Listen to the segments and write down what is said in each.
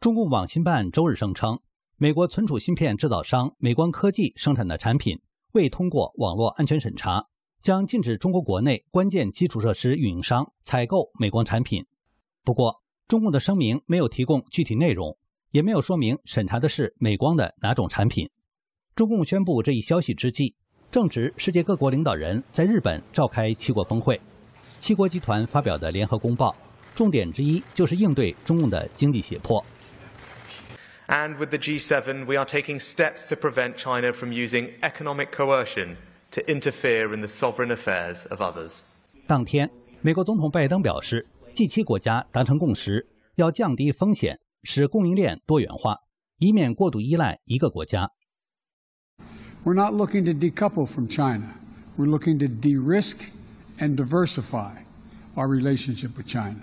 中共网信办周日声称，美国存储芯片制造商美光科技生产的产品未通过网络安全审查，将禁止中国国内关键基础设施运营商采购美光产品。不过，中共的声明没有提供具体内容，也没有说明审查的是美光的哪种产品。中共宣布这一消息之际，正值世界各国领导人在日本召开七国峰会，七国集团发表的联合公报，重点之一就是应对中共的经济胁迫。And with the G7, we are taking steps to prevent China from using economic coercion to interfere in the sovereign affairs of others. 当天，美国总统拜登表示，G7 国家达成共识，要降低风险，使供应链多元化，以免过度依赖一个国家。We're not looking to decouple from China. We're looking to de-risk and diversify our relationship with China.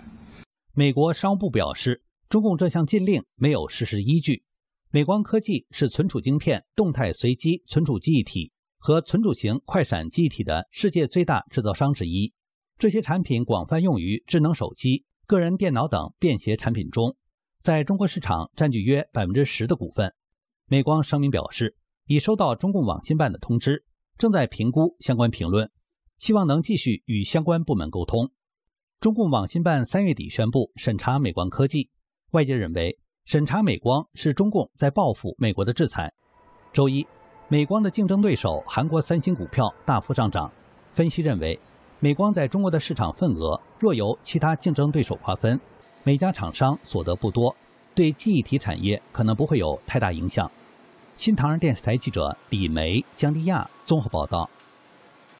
美国商务部表示，中共这项禁令没有事实依据。美光科技是存储晶片、动态随机存储记忆体和存储型快闪记忆体的世界最大制造商之一，这些产品广泛用于智能手机、个人电脑等便携产品中，在中国市场占据约百分之十的股份。美光声明表示，已收到中共网信办的通知，正在评估相关评论，希望能继续与相关部门沟通。中共网信办三月底宣布审查美光科技。外界认为，审查美光是中共在报复美国的制裁。周一，美光的竞争对手韩国三星股票大幅上涨。分析认为，美光在中国的市场份额若由其他竞争对手瓜分，每家厂商所得不多，对记忆体产业可能不会有太大影响。新唐人电视台记者李梅江丽亚综合报道。